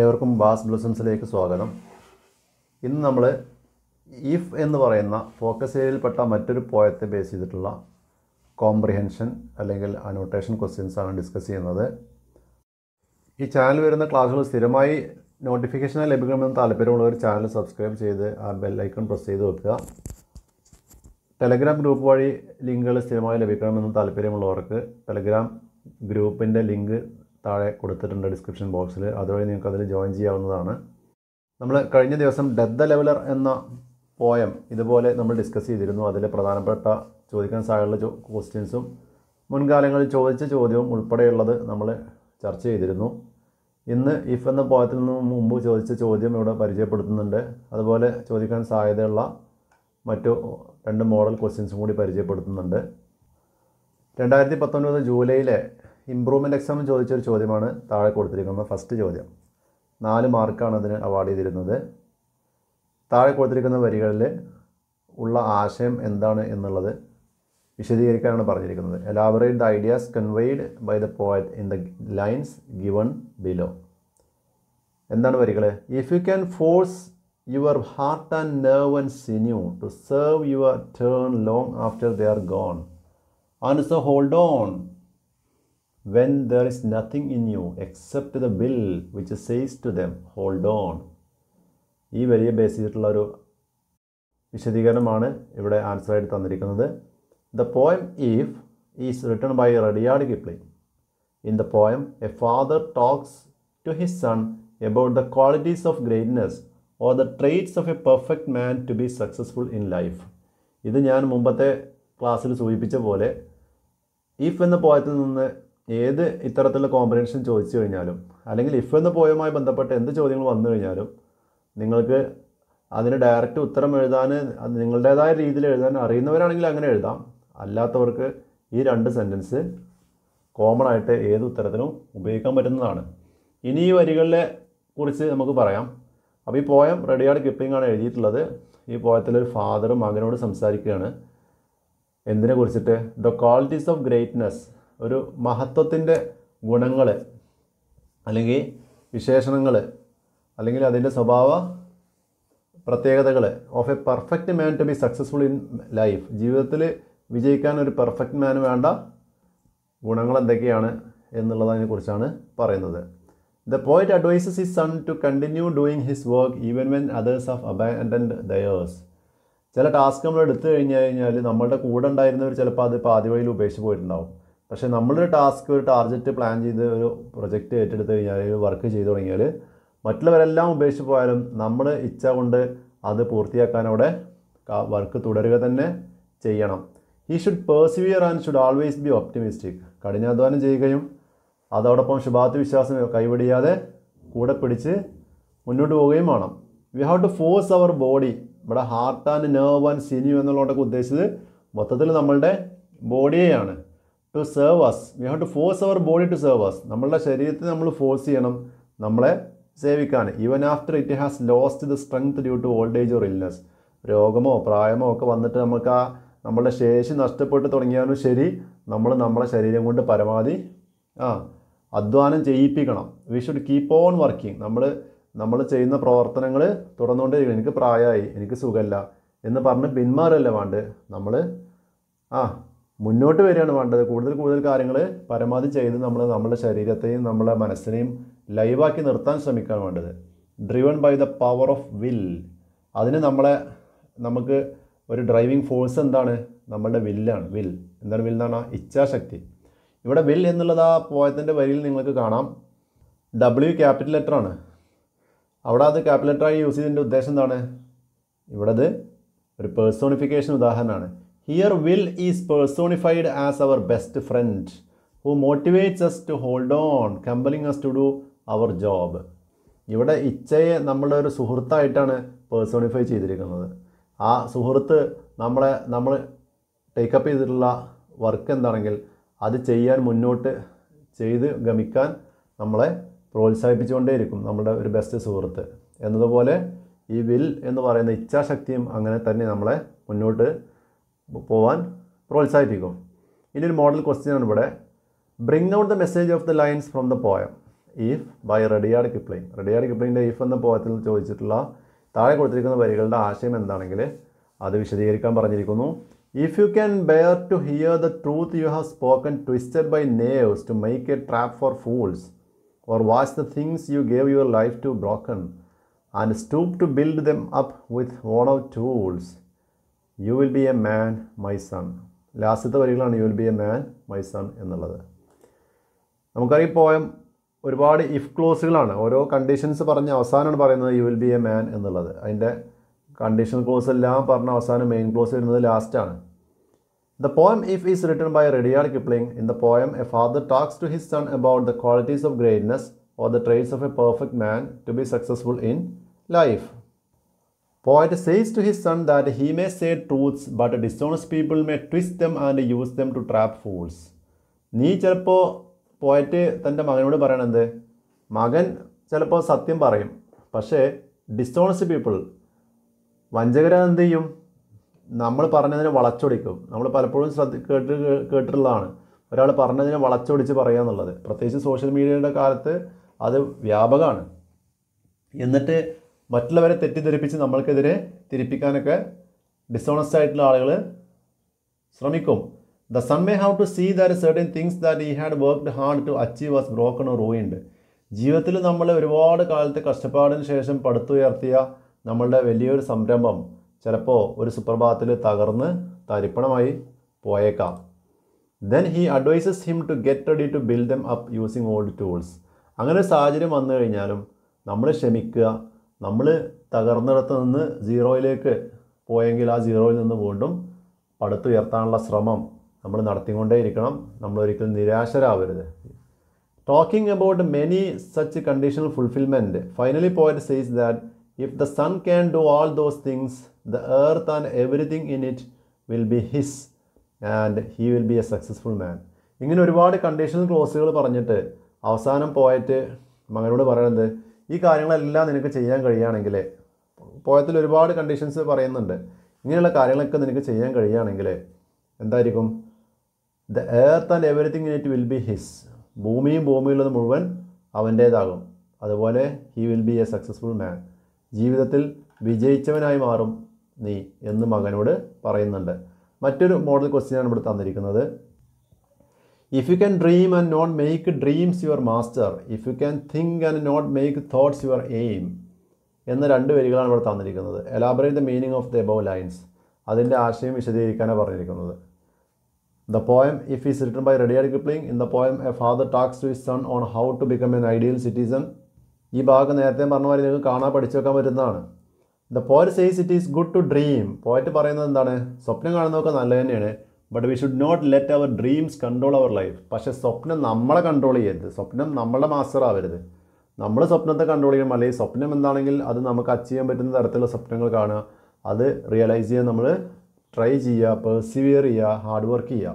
ഏവർക്കും ബാസ് ബ്ലസൻസിലേക്ക് സ്വാഗതം ഇന്ന് നമ്മൾ ഇഫ് എന്ന് പറയുന്ന ഫോക്കസ് ഏരിയയിൽപ്പെട്ട മറ്റൊരു പോയത്തെ ബേസ് ചെയ്തിട്ടുള്ള കോംപ്രിഹെൻഷൻ അല്ലെങ്കിൽ അനോട്ടേഷൻ ക്വസ്റ്റ്യൻസ് ആണ് ഡിസ്കസ് ചെയ്യുന്നത് ഈ ചാനൽ വരുന്ന ക്ലാസ്സുകൾ സ്ഥിരമായി നോട്ടിഫിക്കേഷൻ ലഭിക്കണമെന്ന് താല്പര്യമുള്ളവർ ചാനൽ സബ്സ്ക്രൈബ് ചെയ്ത് ആ ബെല്ലൈക്കൺ പ്രസ് ചെയ്ത് വെക്കുക ടെലഗ്രാം ഗ്രൂപ്പ് വഴി ലിങ്കുകൾ സ്ഥിരമായി ലഭിക്കണമെന്ന് താല്പര്യമുള്ളവർക്ക് ടെലഗ്രാം ഗ്രൂപ്പിൻ്റെ ലിങ്ക് താഴെ കൊടുത്തിട്ടുണ്ട് ഡിസ്ക്രിപ്ഷൻ ബോക്സിൽ അതുവഴി നിങ്ങൾക്ക് അതിൽ ജോയിൻ ചെയ്യാവുന്നതാണ് നമ്മൾ കഴിഞ്ഞ ദിവസം ഡെത്ത് ദ ലെവലർ എന്ന പോയം ഇതുപോലെ നമ്മൾ ഡിസ്കസ് ചെയ്തിരുന്നു അതിൽ പ്രധാനപ്പെട്ട ചോദിക്കാൻ സാധ്യതയുള്ള ക്വസ്റ്റ്യൻസും മുൻകാലങ്ങളിൽ ചോദിച്ച ചോദ്യവും ഉൾപ്പെടെയുള്ളത് നമ്മൾ ചർച്ച ചെയ്തിരുന്നു ഇന്ന് ഇഫ് എന്ന പോയത്തിൽ നിന്ന് മുമ്പ് ചോദിച്ച ചോദ്യം ഇവിടെ പരിചയപ്പെടുത്തുന്നുണ്ട് അതുപോലെ ചോദിക്കാൻ സാധ്യതയുള്ള മറ്റു രണ്ട് മോഡൽ ക്വസ്റ്റ്യൻസും കൂടി പരിചയപ്പെടുത്തുന്നുണ്ട് രണ്ടായിരത്തി പത്തൊൻപത് ജൂലൈയിലെ ഇമ്പ്രൂവ്മെൻറ്റ് എക്സാമിന് ചോദിച്ചൊരു ചോദ്യമാണ് താഴെ കൊടുത്തിരിക്കുന്നത് ഫസ്റ്റ് ചോദ്യം നാല് മാർക്കാണ് അതിന് അവാർഡ് ചെയ്തിരുന്നത് താഴെ കൊടുത്തിരിക്കുന്ന വരികളിൽ ഉള്ള ആശയം എന്താണ് എന്നുള്ളത് വിശദീകരിക്കാനാണ് പറഞ്ഞിരിക്കുന്നത് elaborate the ideas conveyed by the poet in the lines given below എന്താണ് വരികൾ if you can force your heart and nerve and sinew to serve your turn long after they are gone and so hold on when there is nothing in you except the will which says to them hold on ഈ വലിയ base ചെയ്തിട്ടുള്ള ഒരു വിശദീകരണമാണ് ഇവിടെ ആൻസറായിട്ട് തന്നിരിക്കുന്നത് the poem if is written by Rudyard Kipling in the poem a father talks to his son about the qualities of greatness or the traits of a perfect man to be successful in life ഇത് ഞാൻ മുമ്പത്തെ ക്ലാസ്സിൽ സൂചിപ്പിച്ച പോലെ if എന്ന പോയത്തിൽ നിന്ന് ഏത് ഇത്തരത്തിലുള്ള കോമ്പിനേഷൻ ചോദിച്ചു കഴിഞ്ഞാലും അല്ലെങ്കിൽ ഇഫ് എന്ന പോയുമായി ബന്ധപ്പെട്ട് എന്ത് ചോദ്യങ്ങൾ വന്നു കഴിഞ്ഞാലും നിങ്ങൾക്ക് അതിന് ഡയറക്റ്റ് ഉത്തരം എഴുതാൻ അത് നിങ്ങളുടേതായ രീതിയിൽ എഴുതാൻ അറിയുന്നവരാണെങ്കിൽ അങ്ങനെ എഴുതാം അല്ലാത്തവർക്ക് ഈ രണ്ട് സെൻറ്റൻസ് കോമൺ ആയിട്ട് ഏത് ഉത്തരത്തിനും ഉപയോഗിക്കാൻ പറ്റുന്നതാണ് ഇനി ഈ വരികളിലെ കുറിച്ച് നമുക്ക് പറയാം അപ്പോൾ ഈ പോയം റെഡിയാർഡ് കിപ്പിംഗ് ആണ് എഴുതിയിട്ടുള്ളത് ഈ പോയത്തിൽ ഒരു ഫാദറും മകനോട് സംസാരിക്കുകയാണ് എന്തിനെ കുറിച്ചിട്ട് ദ ക്വാളിറ്റീസ് ഓഫ് ഗ്രേറ്റ്നെസ് ഒരു മഹത്വത്തിൻ്റെ ഗുണങ്ങൾ അല്ലെങ്കിൽ വിശേഷണങ്ങൾ അല്ലെങ്കിൽ അതിൻ്റെ സ്വഭാവ പ്രത്യേകതകൾ of a perfect man to be successful in life ജീവിതത്തിൽ വിജയിക്കാൻ ഒരു പെർഫെക്റ്റ് മാൻ വേണ്ട ഗുണങ്ങൾ എന്തൊക്കെയാണ് എന്നുള്ളതിനെക്കുറിച്ചാണ് പറയുന്നത് the poet advises his son to continue doing his work even when others of abandoned theirs ചില ടാസ്ക് നമ്മൾ എടുത്തു കഴിഞ്ഞു കഴിഞ്ഞാൽ നമ്മളുടെ കൂടെ ഉണ്ടായിരുന്നവർ ചിലപ്പോൾ അത് പാതി വഴിയിൽ ഉപേക്ഷിച്ച് പോയിട്ടുണ്ടാവും പക്ഷേ നമ്മളൊരു ടാസ്ക് ഒരു ടാർജറ്റ് പ്ലാൻ ചെയ്ത് ഒരു പ്രൊജക്റ്റ് ഏറ്റെടുത്ത് കഴിഞ്ഞാൽ ഒരു വർക്ക് ചെയ്തു തുടങ്ങിയാൽ മറ്റുള്ളവരെല്ലാം ഉപേക്ഷിച്ച് പോയാലും നമ്മൾ ഇച്ഛ കൊണ്ട് അത് അവിടെ വർക്ക് തുടരുക തന്നെ ചെയ്യണം he should persevere and should always be optimistic കഠിനാധ്വാനം ചെയ്യുകയും അതോടൊപ്പം ശുഭാപ്തി വിശ്വാസം കൈവിടിയാതെ കൂടെ പിടിച്ച് മുന്നോട്ട് പോവുകയും വേണം we have to force our body ഇവിടെ heart and nerve and sinew എന്നുള്ളതൊക്കെ ഉദ്ദേശിച്ചത് മൊത്തത്തിൽ നമ്മളുടെ ബോഡിയെയാണ് to serve us we have to force our body to serve us നമ്മളുടെ ശരീരത്തെ നമ്മൾ ഫോഴ്സ് ചെയ്യണം നമ്മളെ സേവിക്കാൻ even after it has lost the strength due to old age or illness രോഗമോ പ്രായമോ ഒക്കെ വന്നിട്ട് നമുക്ക് ആ നമ്മളുടെ ശേഷി നഷ്ടപ്പെട്ട് തുടങ്ങിയാലും ശരി നമ്മൾ നമ്മളെ ശരീരം കൊണ്ട് പരമാവധി ആ അധ്വാനം ചെയ്യിപ്പിക്കണം we should keep on working നമ്മൾ നമ്മൾ ചെയ്യുന്ന പ്രവർത്തനങ്ങൾ തുടർന്നുകൊണ്ടിരിക്കണം എനിക്ക് പ്രായമായി എനിക്ക് സുഖമല്ല എന്ന് പറഞ്ഞ് പിന്മാറല്ല വേണ്ട നമ്മൾ ആ മുന്നോട്ട് വരികയാണ് വേണ്ടത് കൂടുതൽ കൂടുതൽ കാര്യങ്ങൾ പരമാവധി ചെയ്ത് നമ്മൾ നമ്മുടെ ശരീരത്തെയും നമ്മുടെ മനസ്സിനെയും ലൈവാക്കി നിർത്താൻ ശ്രമിക്കുകയാണ് വേണ്ടത് driven by the power of will അതിന് നമ്മളെ നമുക്ക് ഒരു ഡ്രൈവിംഗ് ഫോഴ്സ് എന്താണ് നമ്മളുടെ വില്ലാണ് വിൽ എന്താണ് വിൽ എന്നാണ് ഇച്ഛാശക്തി ഇവിടെ വിൽ എന്നുള്ളത് ആ പോയത്തിൻ്റെ വരിയിൽ നിങ്ങൾക്ക് കാണാം ഡബ്ല്യു ക്യാപിറ്റൽ ലെറ്റർ ആണ് അവിടെ അത് ക്യാപിറ്റൽ ലെറ്ററായി യൂസ് ചെയ്തതിൻ്റെ ഉദ്ദേശം എന്താണ് ഇവിടെ ഒരു പേഴ്സോണിഫിക്കേഷൻ ഉദാഹരണമാണ് here will is personified as our best friend who motivates us to hold on compelling us to do our job ഇവിടെ ഇച്ചയെ നമ്മളുടെ ഒരു സുഹൃത്തായിട്ടാണ് പേഴ്സോണിഫൈ ചെയ്തിരിക്കുന്നത് ആ സുഹൃത്ത് നമ്മളെ നമ്മൾ ടേക്കപ്പ് ചെയ്തിട്ടുള്ള വർക്ക് എന്താണെങ്കിൽ അത് ചെയ്യാൻ മുന്നോട്ട് ചെയ്ത് ഗമിക്കാൻ നമ്മളെ പ്രോത്സാഹിപ്പിച്ചുകൊണ്ടേയിരിക്കും നമ്മുടെ ഒരു ബെസ്റ്റ് സുഹൃത്ത് എന്നതുപോലെ ഈ വിൽ എന്ന് പറയുന്ന ഇച്ഛാശക്തിയും അങ്ങനെ തന്നെ നമ്മളെ മുന്നോട്ട് പോവാൻ പ്രോത്സാഹിപ്പിക്കും ഇനി ഒരു മോഡൽ ക്വസ്റ്റ്യൻ ആണ് ഇവിടെ bring out the message of the lines from the poem if by Rudyard Kipling Rudyard കിപ്ലിങ്ങിൻ്റെ ഈഫ് എന്ന പോയത്തിൽ ചോദിച്ചിട്ടുള്ള താഴെ കൊടുത്തിരിക്കുന്ന വരികളുടെ ആശയം എന്താണെങ്കിൽ അത് വിശദീകരിക്കാൻ പറഞ്ഞിരിക്കുന്നു if you can bear to hear the truth you have spoken twisted by knaves to make a trap for fools or watch the things you gave your life to broken and stoop to build them up with worn of tools you will be a man my son ലാസ്റ്റത്തെ വരികളാണ് you will be a man my son എന്നുള്ളത് നമുക്കറിയാം poem ഒരുപാട് if ക്ലോസുകളാണ് ഓരോ conditions പറഞ്ഞ് അവസാനമാണ് പറയുന്നത് you will be a man എന്നുള്ളത് അതിൻ്റെ കണ്ടീഷൻ ക്ലോസ് എല്ലാം പറഞ്ഞ അവസാനം മെയിൻ ക്ലോസ് വരുന്നത് ലാസ്റ്റാണ് the poem if is written by Rudyard Kipling in the poem a father talks to his son about the qualities of greatness or the traits of a perfect man to be successful in life poet says to his son that he may say truths, but dishonest people may twist them and use them to trap fools. നീ ചിലപ്പോൾ poet തൻ്റെ മകനോട് പറയണത് മകൻ ചിലപ്പോൾ സത്യം പറയും പക്ഷേ ഡിസ്റ്റോണസ്റ്റ് പീപ്പിൾ വഞ്ചകരെ എന്ത് ചെയ്യും നമ്മൾ പറഞ്ഞതിനെ വളച്ചൊടിക്കും നമ്മൾ പലപ്പോഴും ശ്രദ്ധ കേട്ട് കേട്ടിട്ടുള്ളതാണ് ഒരാൾ പറഞ്ഞതിനെ വളച്ചൊടിച്ച് പറയുക എന്നുള്ളത് പ്രത്യേകിച്ച് സോഷ്യൽ മീഡിയയുടെ കാലത്ത് അത് വ്യാപകമാണ് എന്നിട്ട് മറ്റുള്ളവരെ തെറ്റിദ്ധരിപ്പിച്ച് നമ്മൾക്കെതിരെ തിരിപ്പിക്കാനൊക്കെ ഡിസോണസ്റ്റ് ആയിട്ടുള്ള ആളുകൾ ശ്രമിക്കും the son may have to see that certain things that he had worked hard to achieve was broken or ruined ജീവിതത്തിൽ നമ്മൾ ഒരുപാട് കാലത്തെ കഷ്ടപ്പാടിന് ശേഷം പടുത്തുയർത്തിയ നമ്മളുടെ വലിയൊരു സംരംഭം ചിലപ്പോൾ ഒരു സുപ്രഭാതത്തിൽ തകർന്ന് തരിപ്പണമായി പോയേക്കാം then he advises him to get ready to build them up using old tools അങ്ങനെ ഒരു സാഹചര്യം വന്നു കഴിഞ്ഞാലും നമ്മൾ ക്ഷമിക്കുക നമ്മൾ തകർന്നിടത്ത് നിന്ന് സീറോയിലേക്ക് പോയെങ്കിൽ ആ സീറോയിൽ നിന്ന് വീണ്ടും പടുത്തുയർത്താനുള്ള ശ്രമം നമ്മൾ നടത്തിക്കൊണ്ടേയിരിക്കണം നമ്മളൊരിക്കലും നിരാശരാവരുത് talking about many such conditional fulfilment finally point says that if the son can do all those things the earth and everything in it will be his and he will be a successful man ഇങ്ങനെ ഒരുപാട് conditional ക്ലോസുകൾ പറഞ്ഞിട്ട് അവസാനം പോയിട്ട് മകനോട് പറയുന്നത് ഈ കാര്യങ്ങളെല്ലാം നിനക്ക് ചെയ്യാൻ കഴിയുകയാണെങ്കിൽ പോയത്തിൽ ഒരുപാട് കണ്ടീഷൻസ് പറയുന്നുണ്ട് ഇങ്ങനെയുള്ള കാര്യങ്ങളൊക്കെ നിനക്ക് ചെയ്യാൻ കഴിയുകയാണെങ്കിൽ എന്തായിരിക്കും the earth and everything in it will be his ഭൂമിയും ഭൂമിയുള്ളത് മുഴുവൻ അവൻ്റേതാകും അതുപോലെ he will be a successful man ജീവിതത്തിൽ വിജയിച്ചവനായി മാറും നീ എന്ന് മകനോട് പറയുന്നുണ്ട് മറ്റൊരു മോഡൽ ക്വസ്റ്റ്യനാണ് ഇവിടെ തന്നിരിക്കുന്നത് if you can dream and not make dreams your master if you can think and not make thoughts your aim എന്ന രണ്ട് വരികളാണ് ഇവിടെ തന്നിരിക്കുന്നത് elaborate the meaning of the above lines അതിൻ്റെ ആശയം വിശദീകരിക്കാനാണ് പറഞ്ഞിരിക്കുന്നത് the poem if is written by Rudyard Kipling in the poem a father talks to his son on how to become an ideal citizen ഈ ഭാഗം നേരത്തെ പറഞ്ഞ പോലെ നിങ്ങൾക്ക് കാണാൻ പഠിച്ചു വെക്കാൻ പറ്റുന്നതാണ് the poet says it is good to dream poet പറയുന്നത് എന്താണ് സ്വപ്നം കാണുന്നതൊക്കെ നല്ലത് തന്നെയാണ് but we should not let our dreams control our life പക്ഷേ സ്വപ്നം നമ്മളെ കൺട്രോൾ ചെയ്യരുത് സ്വപ്നം നമ്മളെ മാസ്റ്റർ ആവരുത് നമ്മൾ സ്വപ്നത്തെ കൺട്രോൾ ചെയ്യണം അല്ലെങ്കിൽ സ്വപ്നം എന്താണെങ്കിൽ അത് നമുക്ക് അച്ചീവ് ചെയ്യാൻ പറ്റുന്ന തരത്തിലുള്ള സ്വപ്നങ്ങൾ കാണുക അത് റിയലൈസ് ചെയ്യാൻ നമ്മൾ ട്രൈ ചെയ്യുക പെർസിവിയർ ചെയ്യുക ഹാർഡ് വർക്ക് ചെയ്യുക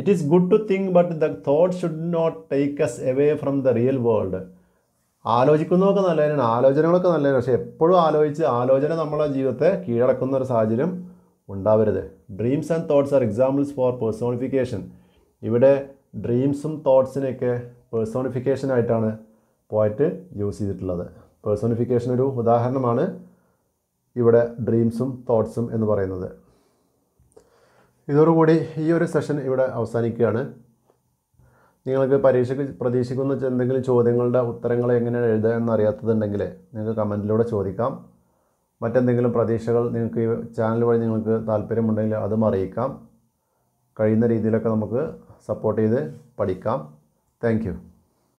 it is good to think but the thought should not take us away from the real world ആലോചിക്കുന്നതൊക്കെ നല്ലതിനാണ് ആലോചനകളൊക്കെ നല്ലതാണ് പക്ഷേ എപ്പോഴും ആലോചിച്ച് ആലോചന നമ്മളെ ജീവിതത്തെ കീഴടക്കുന്ന ഒരു സാഹചര്യം ഉണ്ടാവരുത് dreams and thoughts are examples for personification ഇവിടെ ഡ്രീംസും തോട്ട്സിനെയൊക്കെ പേഴ്സോണിഫിക്കേഷനായിട്ടാണ് പോയിട്ട് യൂസ് ചെയ്തിട്ടുള്ളത് പേഴ്സോണിഫിക്കേഷൻ ഒരു ഉദാഹരണമാണ് ഇവിടെ ഡ്രീംസും തോട്ട്സും എന്ന് പറയുന്നത് ഇതോടുകൂടി ഈ ഒരു സെഷൻ ഇവിടെ അവസാനിക്കുകയാണ് നിങ്ങൾക്ക് പരീക്ഷയ്ക്ക് പ്രതീക്ഷിക്കുന്ന എന്തെങ്കിലും ചോദ്യങ്ങളുടെ ഉത്തരങ്ങൾ എങ്ങനെയാണ് എഴുതുക എന്നറിയാത്തതുണ്ടെങ്കിൽ നിങ്ങൾക്ക് കമൻറ്റിലൂടെ ചോദിക്കാം മറ്റെന്തെങ്കിലും പ്രതീക്ഷകൾ നിങ്ങൾക്ക് ഈ ചാനൽ വഴി നിങ്ങൾക്ക് താല്പര്യമുണ്ടെങ്കിൽ അതും അറിയിക്കാം കഴിയുന്ന രീതിയിലൊക്കെ നമുക്ക് സപ്പോർട്ട് ചെയ്ത് പഠിക്കാം താങ്ക്